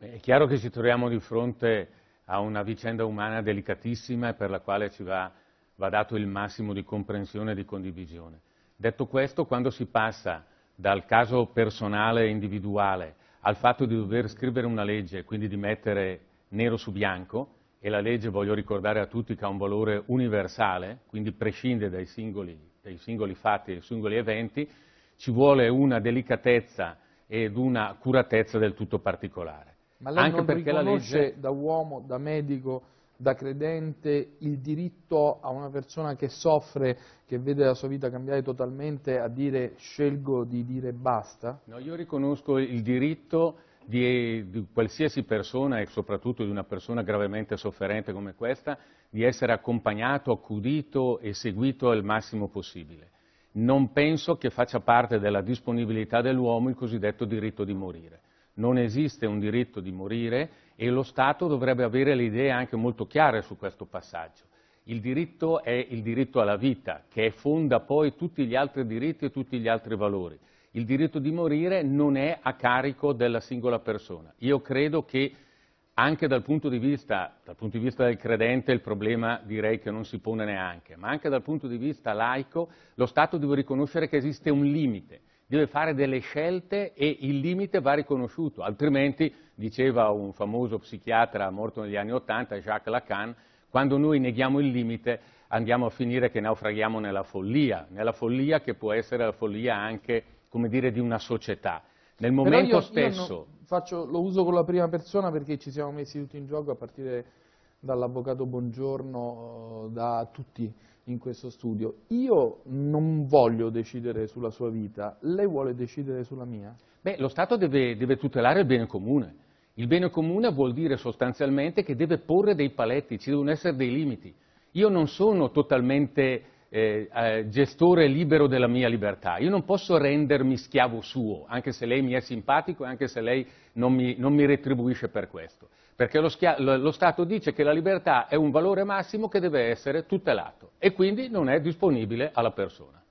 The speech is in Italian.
Beh, è chiaro che ci troviamo di fronte a una vicenda umana delicatissima per la quale ci va, va dato il massimo di comprensione e di condivisione. Detto questo, quando si passa dal caso personale e individuale al fatto di dover scrivere una legge, quindi di mettere nero su bianco, e la legge, voglio ricordare a tutti, che ha un valore universale, quindi prescinde dai singoli, dai singoli fatti, dai singoli eventi, ci vuole una delicatezza ed una curatezza del tutto particolare. Ma lei anche non perché la legge... da uomo, da medico, da credente, il diritto a una persona che soffre, che vede la sua vita cambiare totalmente, a dire scelgo di dire basta? No, io riconosco il diritto di, di qualsiasi persona e soprattutto di una persona gravemente sofferente come questa, di essere accompagnato, accudito e seguito al massimo possibile. Non penso che faccia parte della disponibilità dell'uomo il cosiddetto diritto di morire non esiste un diritto di morire e lo Stato dovrebbe avere le idee anche molto chiare su questo passaggio. Il diritto è il diritto alla vita, che fonda poi tutti gli altri diritti e tutti gli altri valori. Il diritto di morire non è a carico della singola persona. Io credo che anche dal punto, vista, dal punto di vista, del credente il problema direi che non si pone neanche, ma anche dal punto di vista laico lo Stato deve riconoscere che esiste un limite deve fare delle scelte e il limite va riconosciuto, altrimenti, diceva un famoso psichiatra morto negli anni Ottanta, Jacques Lacan, quando noi neghiamo il limite andiamo a finire che naufraghiamo nella follia, nella follia che può essere la follia anche, come dire, di una società. Nel momento io, stesso... Io no, faccio, lo uso con la prima persona perché ci siamo messi tutti in gioco a partire dall'avvocato Buongiorno, eh, da tutti in questo studio. Io non voglio decidere sulla sua vita, lei vuole decidere sulla mia? Beh, lo Stato deve, deve tutelare il bene comune. Il bene comune vuol dire sostanzialmente che deve porre dei paletti, ci devono essere dei limiti. Io non sono totalmente eh, eh, gestore libero della mia libertà. Io non posso rendermi schiavo suo, anche se lei mi è simpatico e anche se lei non mi, non mi retribuisce per questo. Perché lo, lo, lo, Stato dice che la libertà è un valore massimo che deve essere tutelato e quindi non è disponibile alla persona.